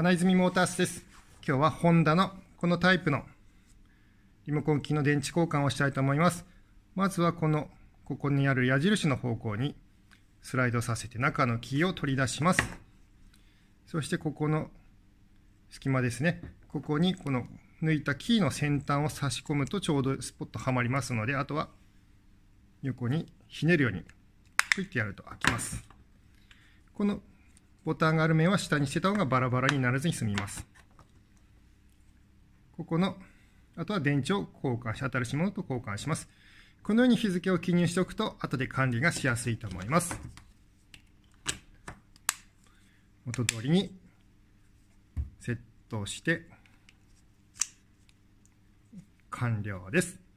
花泉モータースです。今日はホンダのこのタイプのリモコン機の電池交換をしたいと思います。まずはこの、ここにある矢印の方向にスライドさせて中のキーを取り出します。そしてここの隙間ですね。ここにこの抜いたキーの先端を差し込むとちょうどスポッとはまりますので、あとは横にひねるようにクイッてやると開きます。このボタンがある面は下にしてた方がバラバラにならずに済みます。ここの、あとは電池を交換し、新しいものと交換します。このように日付を記入しておくと、後で管理がしやすいと思います。元通りにセットして、完了です。